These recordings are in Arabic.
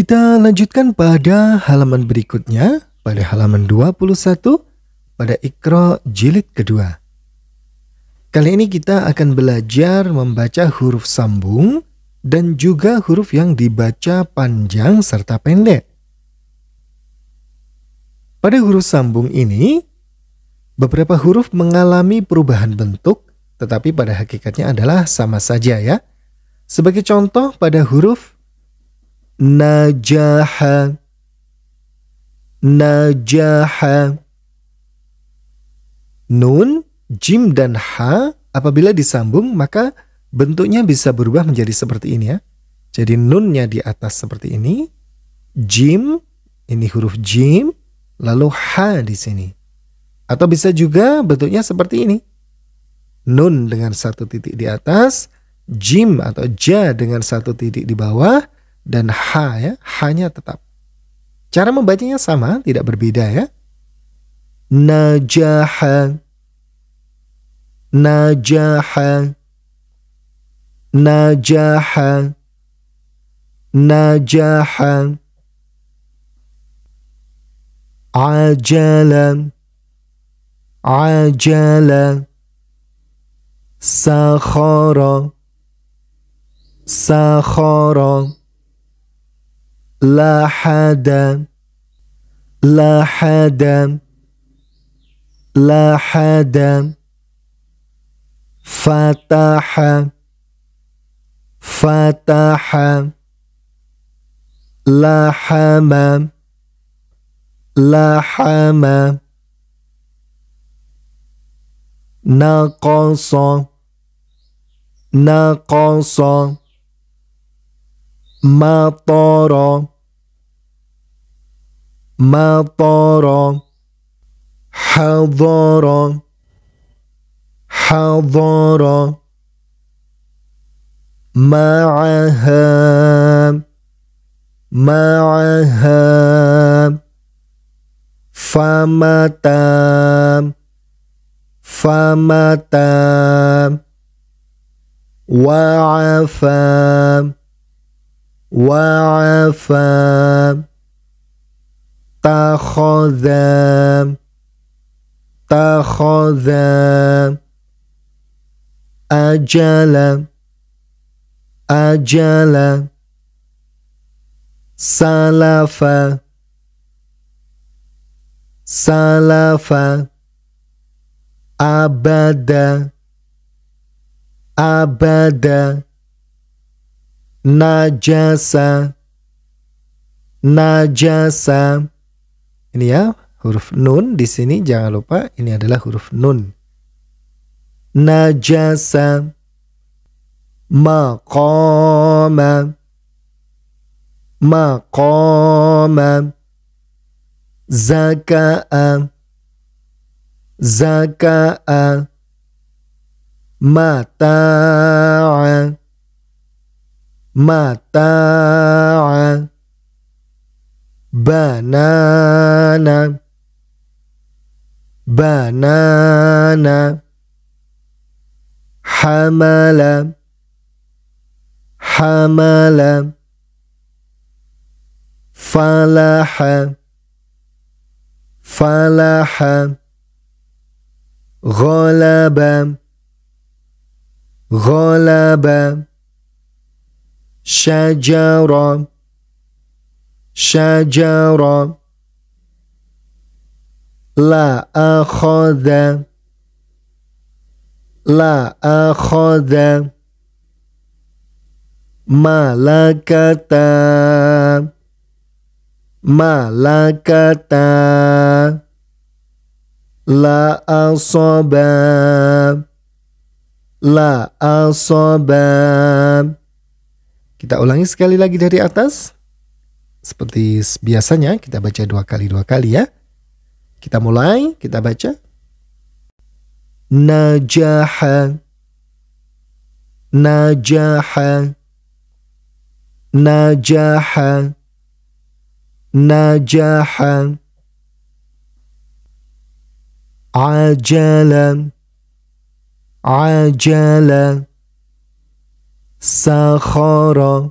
Kita lanjutkan pada halaman berikutnya, pada halaman 21, pada Iqra jilid kedua. Kali ini kita akan belajar membaca huruf sambung dan juga huruf yang dibaca panjang serta pendek. Pada huruf sambung ini, beberapa huruf mengalami perubahan bentuk, tetapi pada hakikatnya adalah sama saja ya. Sebagai contoh pada huruf najaha najaha nun jim dan ha apabila disambung maka bentuknya bisa berubah menjadi seperti ini ya jadi nunnya di atas seperti ini jim ini huruf jim lalu ha di sini atau bisa juga bentuknya seperti ini nun dengan satu titik di atas jim atau ja dengan satu titik di bawah dan H ya, hanya tetap. Cara membacanya sama, tidak berbeda ya. Najaha Najaha Najaha Najaha Ajala Ajala Sakhara Sakhara لا حدا لا حدا لا حدا فتح فتح لا حما نقص نقص مطر مطر حضر حضر معها معها فمتى فمتى وعفا, وعفا اتخذا اتخذا أجلا أجلا سلفا سلفا أبدا أبدا نجسا نجسا Ini ya, huruf nun di sini jangan lupa ini adalah huruf nun. Najasa maqama maqama zaka'a zaka'a mata'a mata'a بانانا banana حمل حمل فلح فلح غلب غلب شجره syajara la akhadha la akhadha malakata malakata la asaba la asaba kita ulangi sekali lagi dari atas seperti biasanya kita baca dua kali dua kali ya. Kita mulai, kita baca. Najaha Najaha Najaha Najaha Ajalan, Ajalan, Sakhara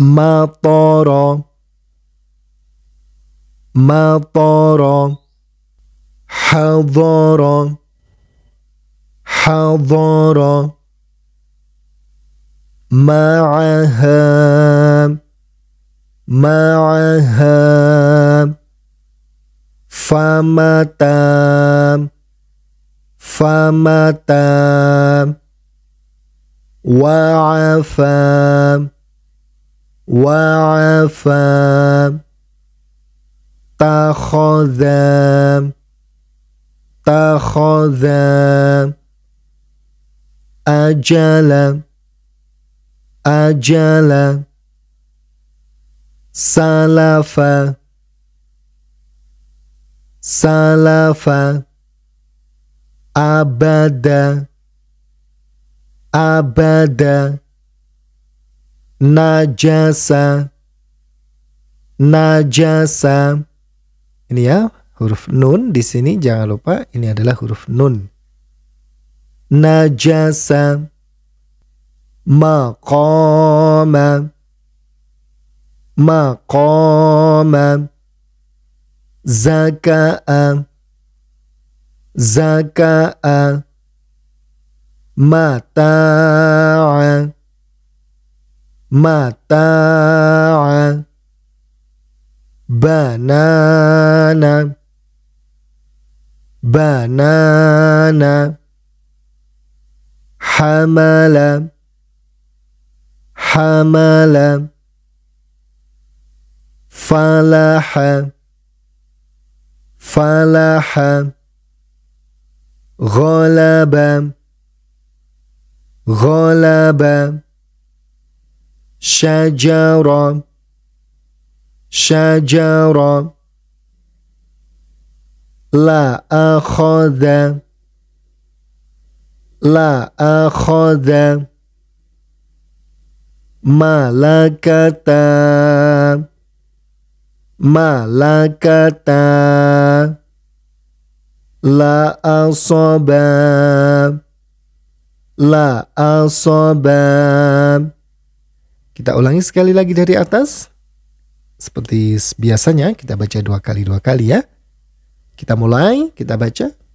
ما طار ما طار حضر حضر معها معها فمتى فمتى وعفا وعفا اتخذ اتخذ أجل أجل سلف سلف أبدا أبدا najasa najasa ini ya huruf nun di sini jangan lupa ini adalah huruf nun najasa maqama maqama zakaa zakaa mata'a متاعا بنانا بنانا حمل حمل فلح فلح غلب غلب شجرة شجرة لا أخذ لا أخذ ملكة ملكة لا أصاب لا أصاب Kita ulangi sekali lagi dari atas. Seperti biasanya kita baca dua kali dua kali ya. Kita mulai, kita baca.